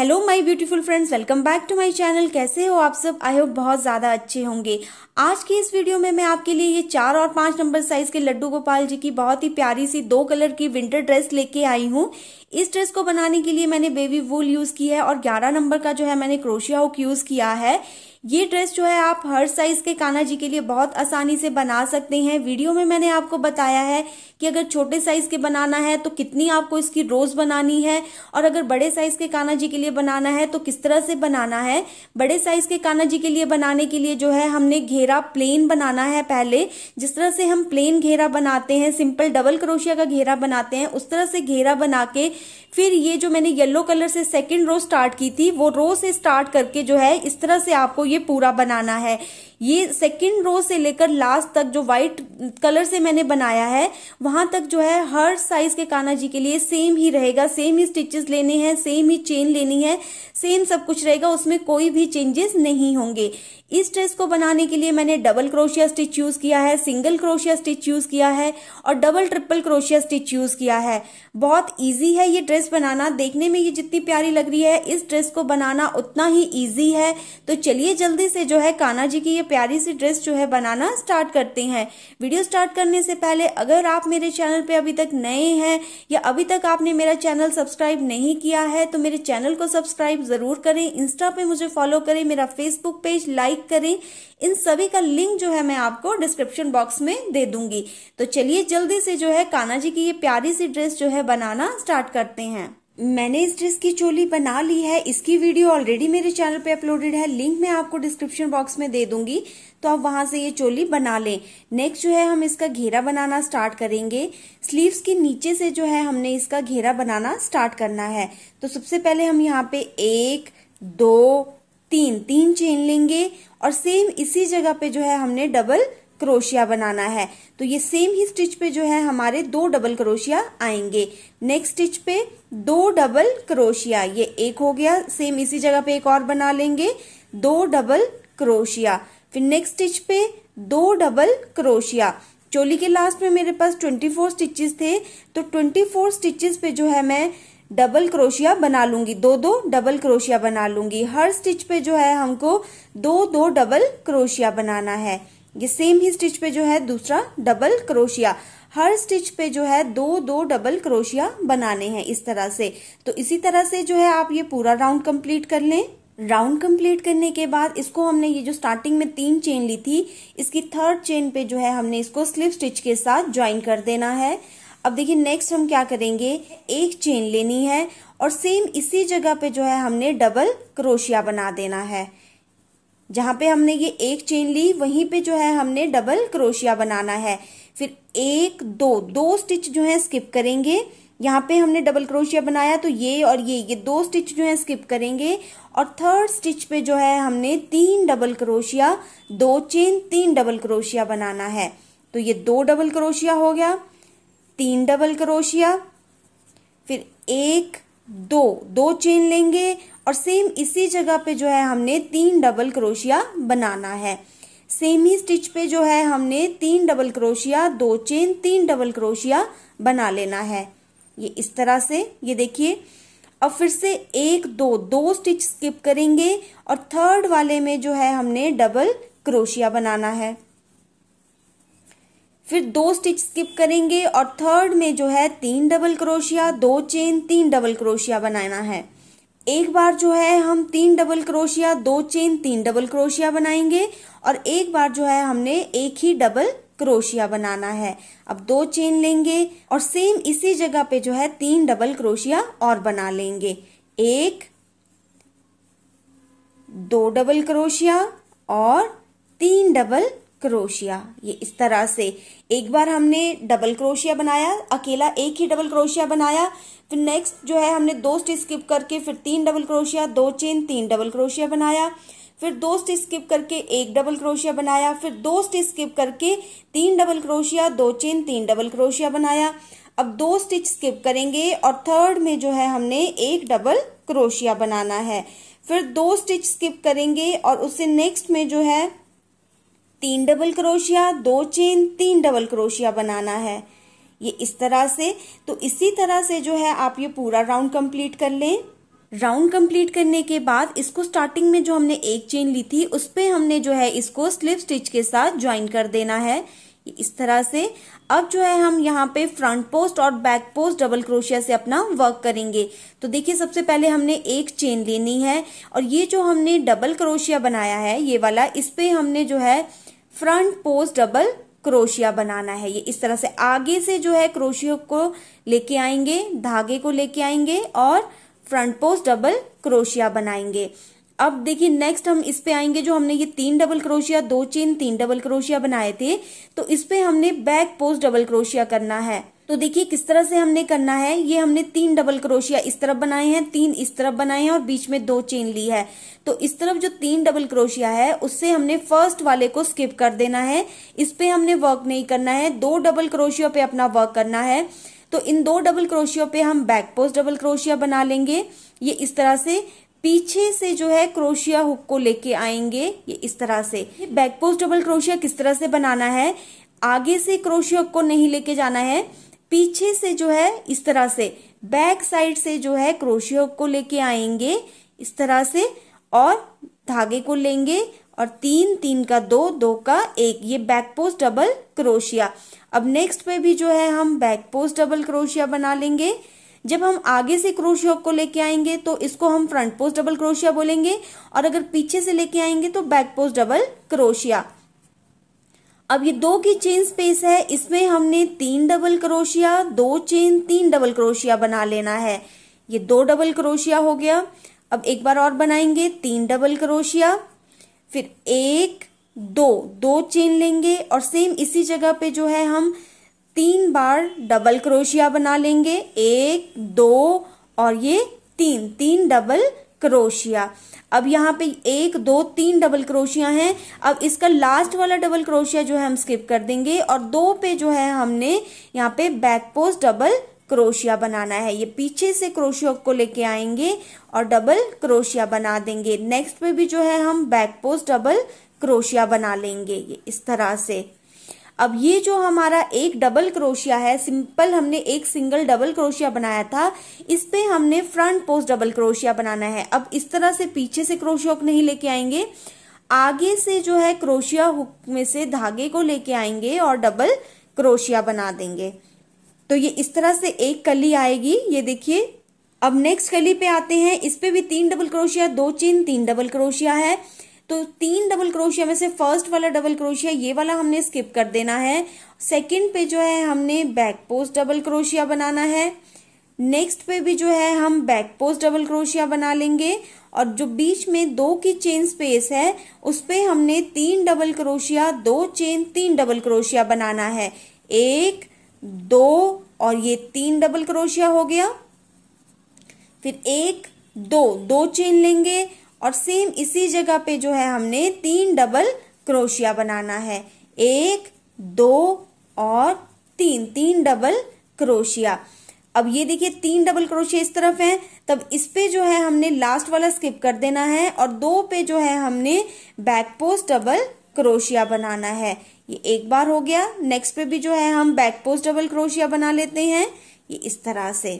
hello my beautiful friends welcome back to my channel कैसे हो आप सब आई होप बहुत ज़्यादा अच्छे होंगे आज की इस वीडियो में मैं आपके लिए ये चार और पांच नंबर साइज के लड्डू गोपाल जी की बहुत ही प्यारी सी दो कलर की विंटर ड्रेस लेके आई हूँ इस ड्रेस को बनाने के लिए मैंने बेबी वूल यूज़ की है और ग्यारह नंबर का जो है मैंने क्रोशिया हुक यूज़ किया है ये ड्रेस जो है आप हर साइज के कान्हा जी के लिए बहुत आसानी से बना सकते हैं वीडियो में मैंने आपको बताया है कि अगर छोटे साइज के बनाना है तो कितनी आपको इसकी रोज बनानी है और अगर बड़े साइज के कान्हा जी के लिए बनाना है तो किस तरह से बनाना है बड़े साइज के कान्हा जी के लिए बनाने के लिए जो है हमने घेरा प्लेन बनाना है पहले जिस तरह से हम प्लेन घेरा बनाते हैं सिंपल डबल क्रोशिया का घेरा बनाते हैं उस तरह से घेरा बना के फिर ये जो मैंने येलो कलर से सेकेंड रो स्टार्ट की थी वो रो से स्टार्ट करके जो है इस तरह से आपको ये पूरा बनाना है ये सेकेंड रो से लेकर लास्ट तक जो व्हाइट कलर से मैंने बनाया है वहां तक जो है हर साइज के काना जी के लिए सेम ही रहेगा सेम ही स्टिचेस लेने हैं सेम ही चेन लेनी है सेम सब कुछ रहेगा उसमें कोई भी चेंजेस नहीं होंगे इस ड्रेस को बनाने के लिए मैंने डबल क्रोशिया स्टिच यूज किया है सिंगल क्रोशिया स्टिच यूज किया है और डबल ट्रिपल क्रोशिया स्टिच यूज किया है बहुत इजी है ये ड्रेस बनाना देखने में ये जितनी प्यारी लग रही है इस ड्रेस को बनाना उतना ही इजी है तो चलिए जल्दी से जो है कान्हा जी की ये प्यारी सी ड्रेस जो है बनाना स्टार्ट करते हैं वीडियो स्टार्ट करने से पहले अगर आप मेरे चैनल पे अभी तक नए हैं या अभी तक आपने मेरा चैनल सब्सक्राइब नहीं किया है तो मेरे चैनल को सब्सक्राइब जरूर करें इंस्टा पे मुझे फॉलो करें मेरा फेसबुक पेज लाइक करें इन सभी का लिंक जो है मैं आपको डिस्क्रिप्शन बॉक्स में दे दूंगी तो चलिए जल्दी से जो है कान्हा जी की ये प्यारी सी ड्रेस जो है बनाना स्टार्ट करते हैं मैंने इस ड्रेस की चोली बना ली है इसकी वीडियो ऑलरेडी मेरे चैनल पे अपलोडेड है लिंक मैं आपको डिस्क्रिप्शन बॉक्स में दे दूंगी तो आप वहां से ये चोली बना लें नेक्स्ट जो है हम इसका घेरा बनाना स्टार्ट करेंगे स्लीव्स के नीचे से जो है हमने इसका घेरा बनाना स्टार्ट करना है तो सबसे पहले हम यहाँ पे एक दो तीन तीन चेन लेंगे और सेम इसी जगह पे जो है हमने डबल क्रोशिया बनाना है तो ये सेम ही स्टिच पे जो है हमारे दो डबल क्रोशिया आएंगे नेक्स्ट स्टिच पे दो डबल क्रोशिया ये एक हो गया सेम इसी जगह पे एक और बना लेंगे दो डबल क्रोशिया फिर नेक्स्ट स्टिच पे दो डबल क्रोशिया चोली के लास्ट में मेरे पास ट्वेंटी फोर स्टिचेस थे तो ट्वेंटी फोर स्टिचेस पे जो है मैं डबल क्रोशिया बना लूंगी दो दो डबल क्रोशिया बना लूंगी हर स्टिच पे जो है हमको दो दो डबल क्रोशिया बनाना है ये सेम ही स्टिच पे जो है दूसरा डबल क्रोशिया हर स्टिच पे जो है दो दो डबल क्रोशिया बनाने हैं इस तरह से तो इसी तरह से जो है आप ये पूरा राउंड कंप्लीट कर लें राउंड कंप्लीट करने के बाद इसको हमने ये जो स्टार्टिंग में तीन चेन ली थी इसकी थर्ड चेन पे जो है हमने इसको स्लिप स्टिच के साथ ज्वाइन कर देना है अब देखिए नेक्स्ट हम क्या करेंगे एक चेन लेनी है और सेम इसी जगह पे जो है हमने डबल क्रोशिया बना देना है जहाँ पे हमने ये एक चेन ली वहीं पे जो है हमने डबल क्रोशिया बनाना है फिर एक दो दो स्टिच जो है स्किप करेंगे यहाँ पे हमने डबल क्रोशिया बनाया तो ये और ये ये दो स्टिच जो है स्किप करेंगे और थर्ड स्टिच पे जो है हमने तीन डबल क्रोशिया दो चेन तीन डबल क्रोशिया बनाना है तो ये दो डबल क्रोशिया हो गया तीन डबल क्रोशिया फिर एक दो दो चेन लेंगे और सेम इसी जगह पे जो है हमने तीन डबल क्रोशिया बनाना है सेम ही स्टिच पे जो है हमने तीन डबल क्रोशिया दो चेन तीन डबल क्रोशिया बना लेना है ये इस तरह से ये देखिए अब फिर से एक दो दो स्टिच स्किप करेंगे और थर्ड वाले में जो है हमने डबल क्रोशिया बनाना है फिर दो स्टिच स्किप करेंगे और थर्ड में जो है तीन डबल क्रोशिया दो चेन तीन डबल क्रोशिया बनाना है एक बार जो है हम तीन डबल क्रोशिया दो चेन तीन डबल क्रोशिया बनाएंगे और एक बार जो है हमने एक ही डबल क्रोशिया बनाना है अब दो चेन लेंगे और सेम इसी जगह पे जो है तीन डबल क्रोशिया और बना लेंगे एक दो डबल क्रोशिया और तीन डबल क्रोशिया ये इस तरह से एक बार हमने डबल क्रोशिया बनाया अकेला एक ही डबल क्रोशिया बनाया फिर नेक्स्ट जो है हमने दो स्टिच स्किप करके फिर तीन डबल क्रोशिया दो चेन तीन डबल क्रोशिया बनाया फिर दो स्टिच स्किप करके एक डबल क्रोशिया बनाया फिर दो स्टिच स्किप करके तीन डबल क्रोशिया दो चेन तीन डबल क्रोशिया बनाया अब दो स्टिच स्किप करेंगे और थर्ड में जो है हमने एक डबल क्रोशिया बनाना है फिर दो स्टिच स्किप करेंगे और उससे नेक्स्ट में जो है तीन डबल क्रोशिया दो चेन तीन डबल क्रोशिया बनाना है ये इस तरह से तो इसी तरह से जो है आप ये पूरा राउंड कंप्लीट कर लें राउंड कंप्लीट करने के बाद इसको स्टार्टिंग में जो हमने एक चेन ली थी उस पर हमने जो है इसको स्लिप स्टिच के साथ ज्वाइन कर देना है इस तरह से अब जो है हम यहाँ पे फ्रंट पोस्ट और बैक पोस्ट डबल क्रोशिया से अपना वर्क करेंगे तो देखिए सबसे पहले हमने एक चेन लेनी है और ये जो हमने डबल क्रोशिया बनाया है ये वाला इस पे हमने जो है फ्रंट पोस्ट डबल क्रोशिया बनाना है ये इस तरह से आगे से जो है क्रोशियो को लेके आएंगे धागे को लेके आएंगे और फ्रंट पोस्ट डबल क्रोशिया बनाएंगे अब देखिए नेक्स्ट हम इस पे आएंगे जो हमने ये तीन डबल क्रोशिया दो चेन तीन डबल क्रोशिया बनाए थे तो इस पे हमने बैक पोस्ट डबल क्रोशिया करना है तो देखिए किस तरह से हमने करना है ये हमने तीन डबल क्रोशिया इस तरफ बनाए हैं तीन इस तरफ बनाए हैं और बीच में दो चेन ली है तो इस तरफ जो तीन डबल क्रोशिया है उससे हमने फर्स्ट वाले को स्किप कर देना है इस पे हमने वर्क नहीं करना है दो डबल क्रोशिया पे अपना वर्क करना है तो इन दो डबल क्रोशियो पे हम बैक पोस्ट डबल क्रोशिया बना लेंगे ये इस तरह से पीछे से जो है क्रोशिया हुक को लेके आएंगे ये इस तरह से ये बैक पोस्ट डबल क्रोशिया किस तरह से बनाना है आगे से क्रोशिया हुक को नहीं लेके जाना है पीछे से जो है इस तरह से बैक साइड से जो है क्रोशियो को लेके आएंगे इस तरह से और धागे को लेंगे और तीन तीन का दो दो का एक ये बैक पोस्ट डबल क्रोशिया अब नेक्स्ट पे भी जो है हम बैक पोस्ट डबल क्रोशिया बना लेंगे जब हम आगे से क्रोशिया को लेके आएंगे तो इसको हम फ्रंट पोस्ट डबल क्रोशिया बोलेंगे और अगर पीछे से लेके आएंगे तो बैक पोस्ट डबल क्रोशिया अब ये दो की चेन स्पेस है इसमें हमने तीन डबल क्रोशिया दो चेन तीन डबल क्रोशिया बना लेना है ये दो डबल क्रोशिया हो गया अब एक बार और बनाएंगे तीन डबल क्रोशिया फिर एक दो दो चेन लेंगे और सेम इसी जगह पे जो है हम तीन बार डबल क्रोशिया बना लेंगे एक दो और ये तीन तीन डबल क्रोशिया अब यहाँ पे एक दो तीन डबल क्रोशिया हैं अब इसका लास्ट वाला डबल क्रोशिया जो है हम स्किप कर देंगे और दो पे जो है हमने यहाँ पे बैक पोस्ट डबल क्रोशिया बनाना है ये पीछे से क्रोशिया को लेके आएंगे और डबल क्रोशिया बना देंगे नेक्स्ट पे भी जो है हम बैक पोस्ट डबल क्रोशिया बना लेंगे ये इस तरह से अब ये जो हमारा एक डबल क्रोशिया है सिंपल हमने एक सिंगल डबल क्रोशिया बनाया था इस पे हमने फ्रंट पोस्ट डबल क्रोशिया बनाना है अब इस तरह से पीछे से हुक नहीं लेके आएंगे आगे से जो है क्रोशिया हुक में से धागे को लेके आएंगे और डबल क्रोशिया बना देंगे तो ये इस तरह से एक कली आएगी ये देखिए अब नेक्स्ट कली पे आते हैं इस पे भी तीन डबल क्रोशिया दो चेन तीन डबल क्रोशिया है तो तीन डबल क्रोशिया में से फर्स्ट वाला डबल क्रोशिया ये वाला हमने स्किप कर देना है सेकंड पे जो है हमने बैक पोस्ट डबल क्रोशिया बनाना है नेक्स्ट पे भी जो है हम बैक पोस्ट डबल क्रोशिया बना लेंगे और जो बीच में दो की चेन स्पेस है उस पर हमने तीन डबल क्रोशिया दो चेन तीन डबल क्रोशिया बनाना है एक दो और ये तीन डबल क्रोशिया हो गया फिर एक दो दो चेन लेंगे और सेम इसी जगह पे जो है हमने तीन डबल क्रोशिया बनाना है एक दो और तीन तीन डबल क्रोशिया अब ये देखिए तीन डबल क्रोशिया इस तरफ है तब इस पे जो है हमने लास्ट वाला स्किप कर देना है और दो पे जो है हमने बैक पोस्ट डबल क्रोशिया बनाना है ये एक बार हो गया नेक्स्ट पे भी जो है हम बैक पोस्ट डबल क्रोशिया बना लेते हैं ये इस तरह से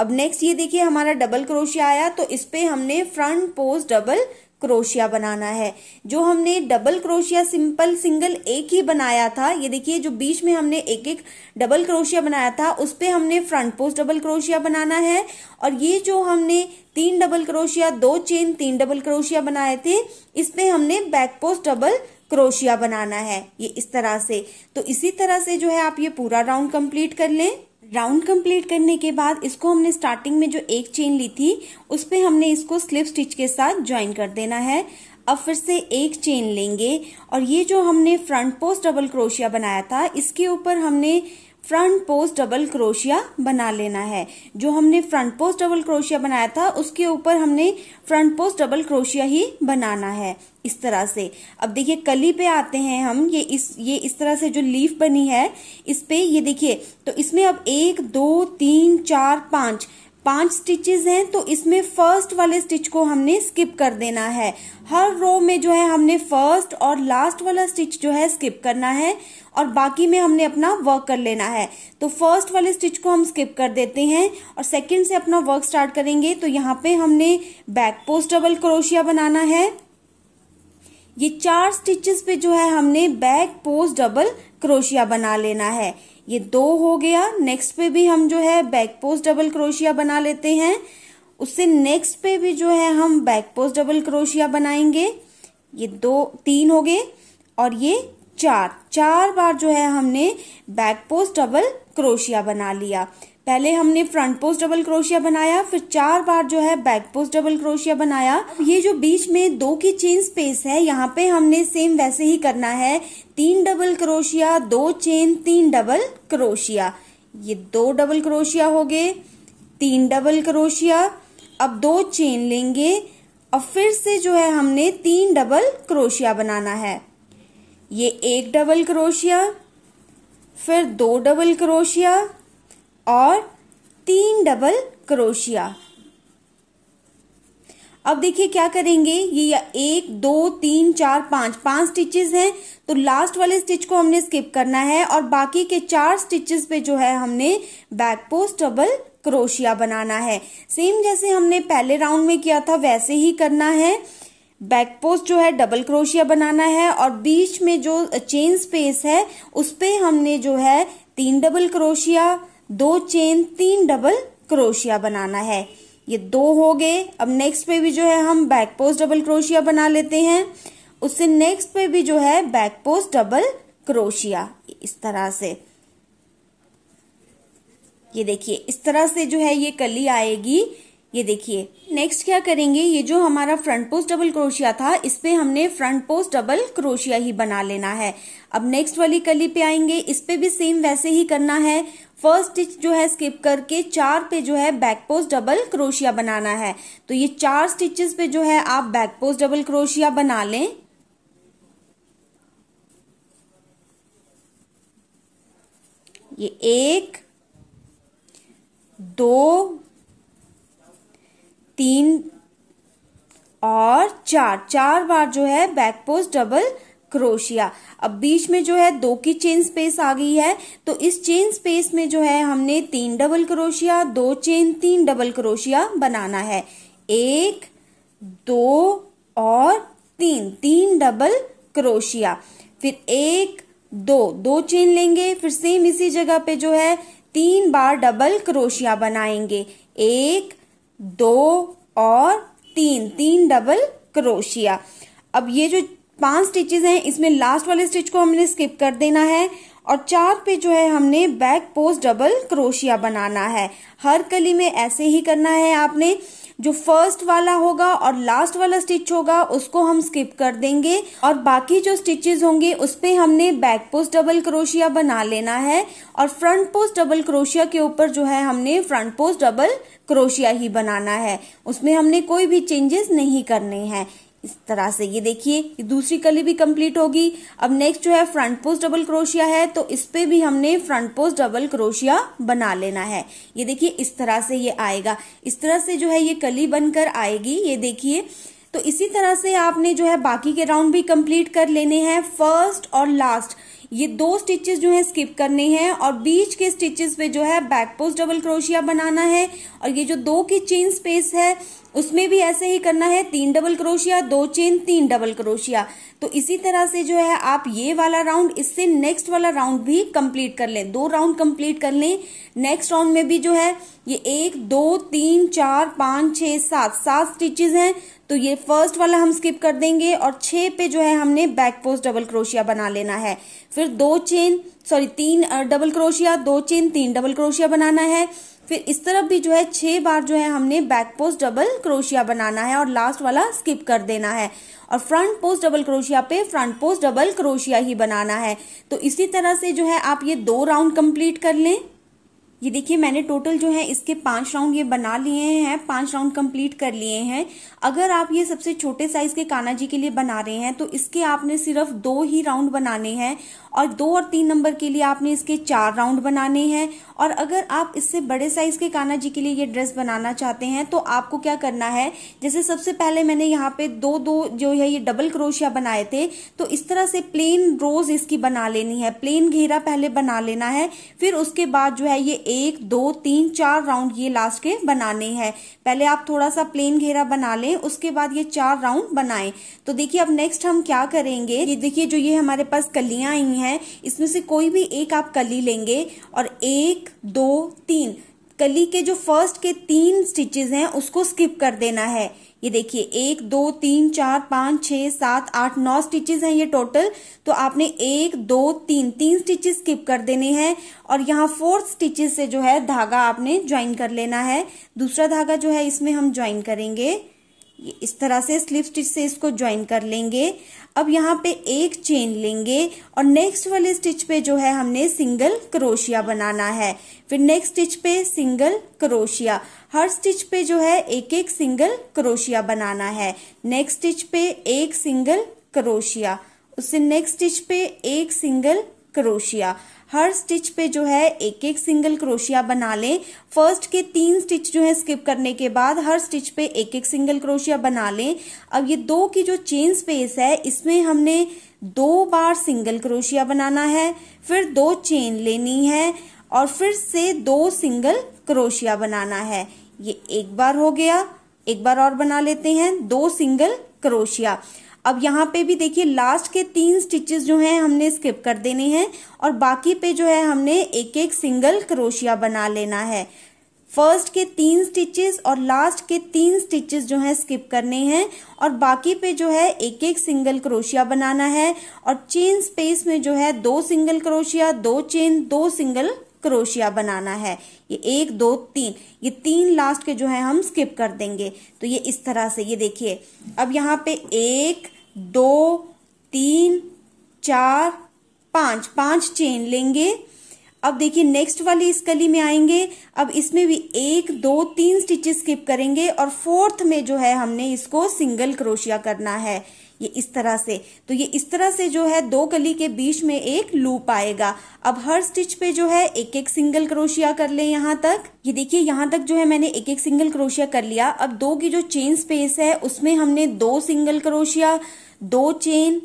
अब नेक्स्ट ये देखिए हमारा डबल क्रोशिया आया तो इस पे हमने फ्रंट पोस्ट डबल क्रोशिया बनाना है जो हमने डबल क्रोशिया सिंपल सिंगल एक ही बनाया था ये देखिए जो बीच में हमने एक एक डबल क्रोशिया बनाया था उस पे हमने फ्रंट पोस्ट डबल क्रोशिया बनाना है और ये जो हमने तीन डबल क्रोशिया दो चेन तीन डबल क्रोशिया बनाए थे इस पे हमने बैक पोस्ट डबल क्रोशिया बनाना है ये इस तरह से तो इसी तरह से जो है आप ये पूरा राउंड कंप्लीट कर लें राउंड कंप्लीट करने के बाद इसको हमने स्टार्टिंग में जो एक चेन ली थी उस पर हमने इसको स्लिप स्टिच के साथ ज्वाइन कर देना है अब फिर से एक चेन लेंगे और ये जो हमने फ्रंट पोस्ट डबल क्रोशिया बनाया था इसके ऊपर हमने फ्रंट पोस्ट डबल क्रोशिया बना लेना है जो हमने फ्रंट पोस्ट डबल क्रोशिया बनाया था उसके ऊपर हमने फ्रंट पोस्ट डबल क्रोशिया ही बनाना है इस तरह से अब देखिए कली पे आते हैं हम ये इस ये इस तरह से जो लीफ बनी है इस पे ये देखिए तो इसमें अब एक दो तीन चार पांच पांच स्टिचेस हैं तो इसमें फर्स्ट वाले स्टिच को हमने स्किप कर देना है हर रो में जो है हमने फर्स्ट और लास्ट वाला स्टिच जो है स्किप करना है और बाकी में हमने अपना वर्क कर लेना है तो फर्स्ट वाले स्टिच को हम स्किप कर देते हैं और सेकंड से अपना वर्क स्टार्ट करेंगे तो यहाँ पे हमने बैक पोस्ट डबल क्रोशिया बनाना है ये चार स्टिचेस पे जो है हमने बैक पोस्ट डबल क्रोशिया बना लेना है ये दो हो गया नेक्स्ट पे भी हम जो है बैक पोस्ट डबल क्रोशिया बना लेते हैं उससे नेक्स्ट पे भी जो है हम बैक पोस्ट डबल क्रोशिया बनाएंगे ये दो तीन हो गए और ये चार चार बार जो है हमने बैक पोस्ट डबल क्रोशिया बना लिया पहले हमने फ्रंट पोस्ट डबल क्रोशिया बनाया फिर चार बार जो है बैक पोस्ट डबल क्रोशिया बनाया ये जो बीच में दो की चेन स्पेस है यहाँ पे हमने सेम वैसे ही करना है तीन डबल क्रोशिया दो चेन तीन डबल क्रोशिया ये दो डबल क्रोशिया हो गए तीन डबल क्रोशिया अब दो चेन लेंगे और फिर से जो है हमने तीन डबल क्रोशिया बनाना है ये एक डबल क्रोशिया फिर दो डबल क्रोशिया और तीन डबल क्रोशिया अब देखिए क्या करेंगे ये या एक दो तीन चार पांच पांच स्टिचेस हैं तो लास्ट वाले स्टिच को हमने स्किप करना है और बाकी के चार स्टिचेस पे जो है हमने बैक पोस्ट डबल क्रोशिया बनाना है सेम जैसे हमने पहले राउंड में किया था वैसे ही करना है बैक पोस्ट जो है डबल क्रोशिया बनाना है और बीच में जो चेन स्पेस है उस पर हमने जो है तीन डबल क्रोशिया दो चेन तीन डबल क्रोशिया बनाना है ये दो हो गए अब नेक्स्ट पे भी जो है हम बैक पोस्ट डबल क्रोशिया बना लेते हैं उससे नेक्स्ट पे भी जो है बैक पोस्ट डबल क्रोशिया इस तरह से ये देखिए इस तरह से जो है ये कली आएगी ये देखिए नेक्स्ट क्या करेंगे ये जो हमारा फ्रंट पोस्ट डबल क्रोशिया था इस पे हमने फ्रंट पोस्ट डबल क्रोशिया ही बना लेना है अब नेक्स्ट वाली कली पे आएंगे इस पे भी सेम वैसे ही करना है फर्स्ट स्टिच जो है स्किप करके चार पे जो है बैक पोस्ट डबल क्रोशिया बनाना है तो ये चार स्टिचेस पे जो है आप बैक पोस्ट डबल क्रोशिया बना लें ये एक दो तीन और चार चार बार जो है बैक पोस्ट डबल क्रोशिया अब बीच में जो है दो की चेन स्पेस आ गई है तो इस चेन स्पेस में जो है हमने तीन डबल क्रोशिया दो चेन तीन डबल क्रोशिया बनाना है एक दो और तीन तीन डबल क्रोशिया फिर एक दो दो चेन लेंगे फिर सेम इसी जगह पे जो है तीन बार डबल क्रोशिया बनाएंगे एक दो और तीन तीन डबल क्रोशिया अब ये जो पांच स्टिचेस हैं इसमें लास्ट वाले स्टिच को हमने स्किप कर देना है और चार पे जो है हमने बैक पोस्ट डबल क्रोशिया बनाना है हर कली में ऐसे ही करना है आपने जो फर्स्ट वाला होगा और लास्ट वाला स्टिच होगा उसको हम स्किप कर देंगे और बाकी जो स्टिचेस होंगे उस पर हमने बैक पोस्ट डबल क्रोशिया बना लेना है और फ्रंट पोस्ट डबल क्रोशिया के ऊपर जो है हमने फ्रंट पोस्ट डबल क्रोशिया ही बनाना है उसमें हमने कोई भी चेंजेस नहीं करने हैं इस तरह से ये देखिए दूसरी कली भी कंप्लीट होगी अब नेक्स्ट जो है फ्रंट पोस्ट डबल क्रोशिया है तो इस पे भी हमने फ्रंट पोस्ट डबल क्रोशिया बना लेना है ये देखिए इस तरह से ये आएगा इस तरह से जो है ये कली बनकर आएगी ये देखिए तो इसी तरह से आपने जो है बाकी के राउंड भी कंप्लीट कर लेने हैं फर्स्ट और लास्ट ये दो स्टिचेस जो है स्किप करने हैं और बीच के स्टिचेस पे जो है बैक पोस्ट डबल क्रोशिया बनाना है और ये जो दो की चेन स्पेस है उसमें भी ऐसे ही करना है तीन डबल क्रोशिया दो चेन तीन डबल क्रोशिया तो इसी तरह से जो है आप ये वाला राउंड इससे नेक्स्ट वाला राउंड भी कंप्लीट कर लें दो राउंड कंप्लीट कर लें नेक्स्ट राउंड में भी जो है ये एक दो तीन चार पांच छह सात सात स्टिचेज हैं तो ये फर्स्ट वाला हम स्किप कर देंगे और छह पे जो है हमने बैक पोस्ट डबल क्रोशिया बना लेना है फिर दो चेन सॉरी तीन डबल क्रोशिया दो चेन तीन डबल क्रोशिया बनाना है फिर इस तरफ भी जो है छह बार जो है हमने बैक पोस्ट डबल क्रोशिया बनाना है और लास्ट वाला स्किप कर देना है और फ्रंट पोस्ट डबल क्रोशिया पे फ्रंट पोस्ट डबल क्रोशिया ही बनाना है तो इसी तरह से जो है आप ये दो राउंड कंप्लीट कर लें ये देखिए मैंने टोटल जो है इसके पांच राउंड ये बना लिए हैं पांच राउंड कंप्लीट कर लिए हैं अगर आप ये सबसे छोटे साइज के काना जी के लिए बना रहे हैं तो इसके आपने सिर्फ दो ही राउंड बनाने हैं और दो और तीन नंबर के लिए आपने इसके चार राउंड बनाने हैं और अगर आप इससे बड़े साइज के काना जी के लिए ये ड्रेस बनाना चाहते हैं तो आपको क्या करना है जैसे सबसे पहले मैंने यहाँ पे दो दो जो है ये डबल क्रोशिया बनाए थे तो इस तरह से प्लेन रोज इसकी बना लेनी है प्लेन घेरा पहले बना लेना है फिर उसके बाद जो है ये एक दो तीन चार राउंड ये लास्ट के बनाने हैं पहले आप थोड़ा सा प्लेन घेरा बना लें उसके बाद ये चार राउंड बनाएं तो देखिए अब नेक्स्ट हम क्या करेंगे ये देखिए जो ये हमारे पास कलियां आई हैं इसमें से कोई भी एक आप कली लेंगे और एक दो तीन कली के जो फर्स्ट के तीन स्टिचेज हैं उसको स्किप कर देना है ये देखिए एक दो तीन चार पांच छह सात आठ नौ स्टिचेस हैं ये टोटल तो आपने एक दो तीन तीन स्टिचेस स्किप कर देने हैं और यहाँ फोर्थ स्टिचेस से जो है धागा आपने ज्वाइन कर लेना है दूसरा धागा जो है इसमें हम ज्वाइन करेंगे इस तरह से स्लिप स्टिच से इसको ज्वाइन कर लेंगे अब यहाँ पे एक चेन लेंगे और नेक्स्ट वाले स्टिच पे जो है हमने सिंगल क्रोशिया बनाना है फिर नेक्स्ट स्टिच पे सिंगल क्रोशिया हर स्टिच पे जो है एक एक सिंगल क्रोशिया बनाना है नेक्स्ट स्टिच पे एक सिंगल क्रोशिया उससे नेक्स्ट स्टिच पे एक सिंगल क्रोशिया हर स्टिच पे जो है एक एक सिंगल क्रोशिया बना लें फर्स्ट के तीन स्टिच जो है स्किप करने के बाद हर स्टिच पे एक एक सिंगल क्रोशिया बना लें अब ये दो की जो चेन स्पेस है इसमें हमने दो बार सिंगल क्रोशिया बनाना है फिर दो चेन लेनी है और फिर से दो सिंगल क्रोशिया बनाना है ये एक बार हो गया एक बार और बना लेते हैं दो सिंगल क्रोशिया अब यहाँ पे भी देखिए लास्ट के तीन स्टिचेस जो हैं हमने स्किप कर देने हैं और बाकी पे जो है हमने एक एक सिंगल क्रोशिया बना लेना है फर्स्ट के तीन स्टिचेस और लास्ट के तीन स्टिचेस जो हैं स्किप करने हैं और बाकी पे जो है एक एक सिंगल क्रोशिया बनाना है और चेन स्पेस में जो है दो सिंगल क्रोशिया दो चेन दो सिंगल क्रोशिया बनाना है ये एक दो तीन ये तीन लास्ट के जो है हम स्किप कर देंगे तो ये इस तरह से ये देखिए अब यहाँ पे एक दो तीन चार पांच पांच चेन लेंगे अब देखिए नेक्स्ट वाली इस कली में आएंगे अब इसमें भी एक दो तीन स्टिचेस स्किप करेंगे और फोर्थ में जो है हमने इसको सिंगल क्रोशिया करना है ये इस तरह से तो ये इस तरह से जो है दो कली के बीच में एक लूप आएगा अब हर स्टिच पे जो है एक एक सिंगल क्रोशिया कर ले यहाँ तक ये देखिए यहाँ तक जो है मैंने एक एक सिंगल क्रोशिया कर लिया अब दो की जो चेन स्पेस है उसमें हमने दो सिंगल क्रोशिया दो चेन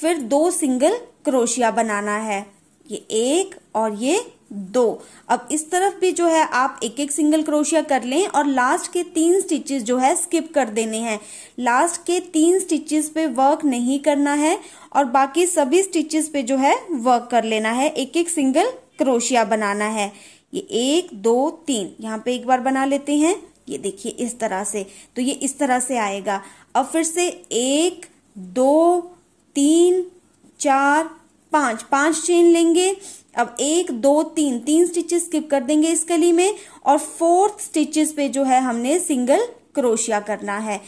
फिर दो सिंगल क्रोशिया बनाना है ये एक और ये दो अब इस तरफ भी जो है आप एक एक सिंगल क्रोशिया कर लें और लास्ट के तीन स्टिचेस जो है स्किप कर देने हैं लास्ट के तीन स्टिचेस पे वर्क नहीं करना है और बाकी सभी स्टिचेस पे जो है वर्क कर लेना है एक एक सिंगल क्रोशिया बनाना है ये एक दो तीन यहाँ पे एक बार बना लेते हैं ये देखिए इस तरह से तो ये इस तरह से आएगा अब फिर से एक दो तीन चार पांच पांच चेन लेंगे अब एक दो तीन तीन स्टिचेस स्किप कर देंगे इस कली में और फोर्थ स्टिचेस पे जो है हमने सिंगल क्रोशिया करना है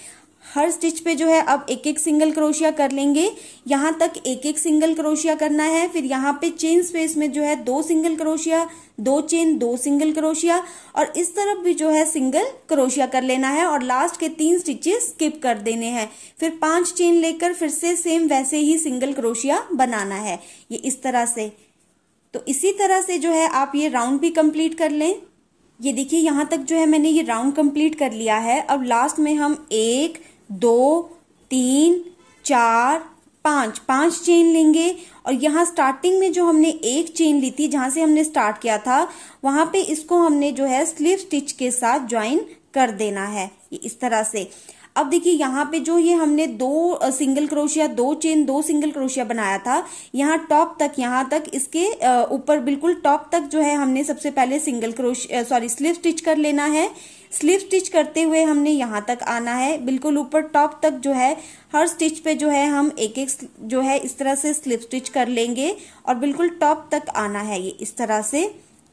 हर स्टिच पे जो है अब एक एक सिंगल क्रोशिया कर लेंगे यहां तक एक एक सिंगल क्रोशिया करना है फिर यहाँ पे चेन स्पेस में जो है दो सिंगल क्रोशिया दो चेन दो सिंगल क्रोशिया और इस तरफ भी जो है सिंगल क्रोशिया कर लेना है और लास्ट के तीन स्टिचेस स्किप कर देने हैं फिर पांच चेन लेकर फिर से सेम वैसे ही सिंगल क्रोशिया बनाना है ये इस तरह से तो इसी तरह से जो है आप ये राउंड भी कंप्लीट कर लें ये देखिए यहां तक जो है मैंने ये राउंड कंप्लीट कर लिया है अब लास्ट में हम एक दो तीन चार पांच पांच चेन लेंगे और यहाँ स्टार्टिंग में जो हमने एक चेन ली थी जहां से हमने स्टार्ट किया था वहां पे इसको हमने जो है स्लिप स्टिच के साथ ज्वाइन कर देना है इस तरह से अब देखिए यहाँ पे जो ये हमने दो सिंगल क्रोशिया दो चेन दो सिंगल क्रोशिया बनाया था यहाँ टॉप तक यहाँ तक इसके ऊपर बिल्कुल टॉप तक जो है हमने सबसे पहले single crochet sorry slip stitch कर लेना है स्लिप स्टिच करते हुए हमने यहाँ तक आना है बिल्कुल ऊपर टॉप तक जो है हर स्टिच पे जो है हम एक एक जो है इस तरह से स्लिप स्टिच कर लेंगे और बिल्कुल टॉप तक आना है ये इस तरह से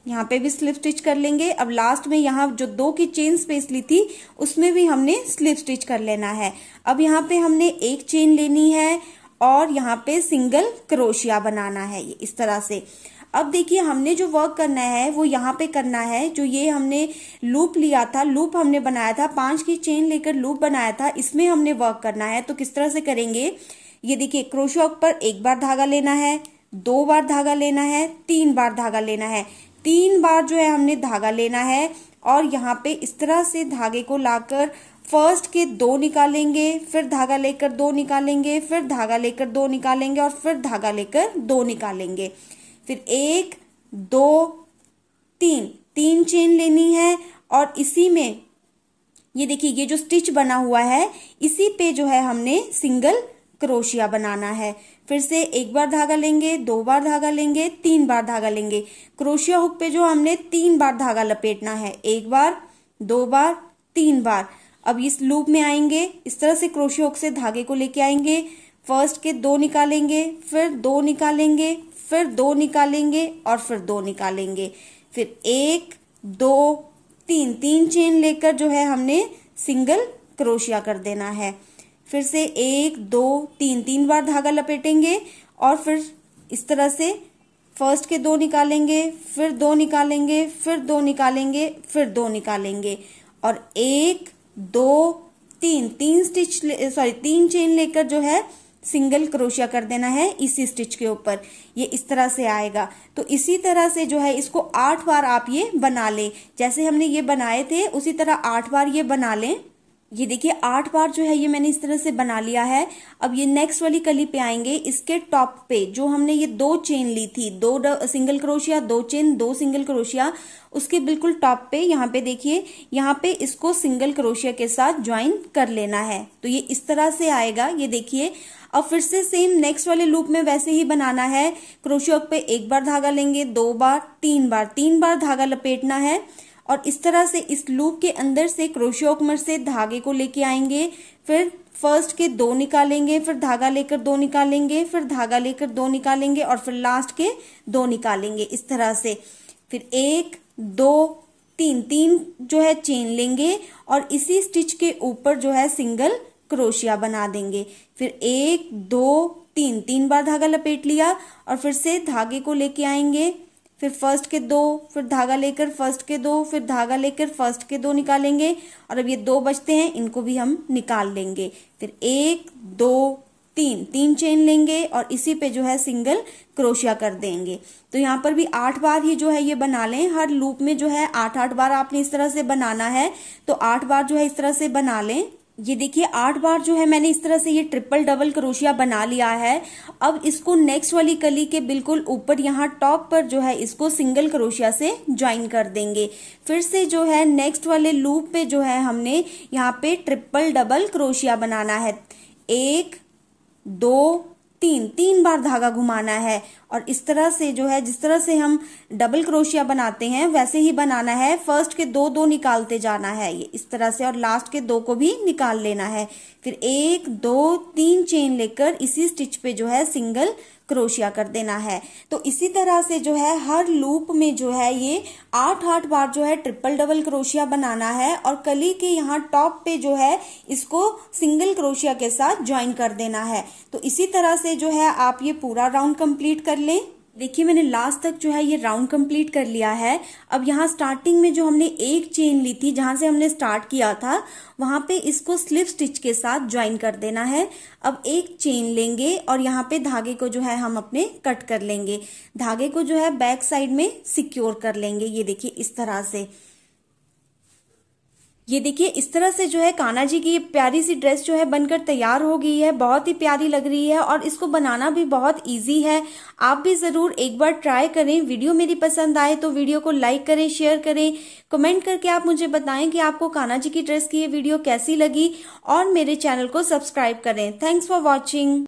यहाँ पे भी स्लिप स्टिच कर लेंगे अब लास्ट में यहाँ जो दो की चेन स्पेस ली थी उसमें भी हमने स्लिप स्टिच कर लेना है अब यहाँ पे हमने एक चेन लेनी है और यहाँ पे सिंगल क्रोशिया बनाना है इस तरह से अब देखिए हमने जो वर्क करना है वो यहाँ पे करना है जो ये हमने लूप लिया था लूप हमने बनाया था पांच की चेन लेकर लूप बनाया था इसमें हमने वर्क करना है तो किस तरह से करेंगे ये देखिए क्रोशिया पर एक बार धागा लेना है दो बार धागा लेना है तीन बार धागा लेना है तीन बार जो है हमने धागा लेना है और यहाँ पे इस तरह से धागे को लाकर फर्स्ट के दो निकालेंगे फिर धागा लेकर दो निकालेंगे फिर धागा लेकर दो निकालेंगे और फिर धागा लेकर दो निकालेंगे फिर एक दो तीन तीन चेन लेनी है और इसी में ये देखिए ये जो स्टिच बना हुआ है इसी पे जो है हमने सिंगल क्रोशिया बनाना है फिर से एक बार धागा लेंगे दो बार धागा लेंगे तीन बार धागा लेंगे क्रोशिया हुक पे जो हमने तीन बार धागा लपेटना है एक बार दो बार तीन बार अब इस लूप में आएंगे इस तरह से क्रोशिया हुक से धागे को लेके आएंगे फर्स्ट के दो निकालेंगे फिर दो निकालेंगे फिर दो निकालेंगे और फिर दो निकालेंगे फिर एक दो तीन तीन चेन लेकर जो है हमने सिंगल क्रोशिया कर देना है फिर से एक दो तीन तीन बार धागा लपेटेंगे और फिर इस तरह से फर्स्ट के दो निकालेंगे फिर दो निकालेंगे फिर दो निकालेंगे फिर दो निकालेंगे और एक दो तीन तीन स्टिच सॉरी तीन चेन लेकर जो है सिंगल क्रोशिया कर देना है इसी स्टिच के ऊपर ये इस तरह से आएगा तो इसी तरह से जो है इसको आठ बार आप ये बना लें जैसे हमने ये बनाए थे उसी तरह आठ बार ये बना लें ये देखिए आठ बार जो है ये मैंने इस तरह से बना लिया है अब ये नेक्स्ट वाली कली पे आएंगे इसके टॉप पे जो हमने ये दो चेन ली थी दो सिंगल क्रोशिया दो चेन दो सिंगल क्रोशिया उसके बिल्कुल टॉप पे यहाँ पे देखिए यहाँ पे इसको सिंगल क्रोशिया के साथ ज्वाइन कर लेना है तो ये इस तरह से आएगा ये देखिए अब फिर से सेम नेक्स्ट वाले लूप में वैसे ही बनाना है क्रोशिया पे एक बार धागा लेंगे दो बार तीन बार तीन बार धागा लपेटना है और इस तरह से इस लूप के अंदर से क्रोशियोकमर से धागे को लेके आएंगे फिर फर्स्ट के दो निकालेंगे फिर धागा लेकर दो निकालेंगे फिर धागा लेकर दो निकालेंगे और फिर लास्ट के दो निकालेंगे इस तरह से फिर एक दो तीन तीन जो है चेन लेंगे और इसी स्टिच के ऊपर जो है सिंगल क्रोशिया बना देंगे फिर एक दो तीन तीन बार धागा लपेट लिया और फिर से धागे को लेके आएंगे फिर फर्स्ट के दो फिर धागा लेकर फर्स्ट के दो फिर धागा लेकर फर्स्ट के दो निकालेंगे और अब ये दो बचते हैं इनको भी हम निकाल लेंगे फिर एक दो तीन तीन चेन लेंगे और इसी पे जो है सिंगल क्रोशिया कर देंगे तो यहाँ पर भी आठ बार ही जो है ये बना लें हर लूप में जो है आठ आठ बार आपने इस तरह से बनाना है तो आठ बार जो है इस तरह से बना लें ये देखिए आठ बार जो है मैंने इस तरह से ये ट्रिपल डबल क्रोशिया बना लिया है अब इसको नेक्स्ट वाली कली के बिल्कुल ऊपर यहाँ टॉप पर जो है इसको सिंगल क्रोशिया से ज्वाइन कर देंगे फिर से जो है नेक्स्ट वाले लूप पे जो है हमने यहाँ पे ट्रिपल डबल क्रोशिया बनाना है एक दो तीन तीन बार धागा घुमाना है और इस तरह से जो है जिस तरह से हम डबल क्रोशिया बनाते हैं वैसे ही बनाना है फर्स्ट के दो दो निकालते जाना है ये इस तरह से और लास्ट के दो को भी निकाल लेना है फिर एक दो तीन चेन लेकर इसी स्टिच पे जो है सिंगल क्रोशिया कर देना है तो इसी तरह से जो है हर लूप में जो है ये आठ आठ बार जो है ट्रिपल डबल क्रोशिया बनाना है और कली के यहाँ टॉप पे जो है इसको सिंगल क्रोशिया के साथ ज्वाइन कर देना है तो इसी तरह से जो है आप ये पूरा राउंड कंप्लीट कर लें देखिए मैंने लास्ट तक जो है ये राउंड कंप्लीट कर लिया है अब यहाँ स्टार्टिंग में जो हमने एक चेन ली थी जहां से हमने स्टार्ट किया था वहां पे इसको स्लिप स्टिच के साथ ज्वाइन कर देना है अब एक चेन लेंगे और यहाँ पे धागे को जो है हम अपने कट कर लेंगे धागे को जो है बैक साइड में सिक्योर कर लेंगे ये देखिए इस तरह से ये देखिए इस तरह से जो है कान्हा जी की प्यारी सी ड्रेस जो है बनकर तैयार हो गई है बहुत ही प्यारी लग रही है और इसको बनाना भी बहुत इजी है आप भी ज़रूर एक बार ट्राई करें वीडियो मेरी पसंद आए तो वीडियो को लाइक करें शेयर करें कमेंट करके आप मुझे बताएं कि आपको कान्हा जी की ड्रेस की ये वीडियो कैसी लगी और मेरे चैनल को सब्सक्राइब करें थैंक्स फॉर वॉचिंग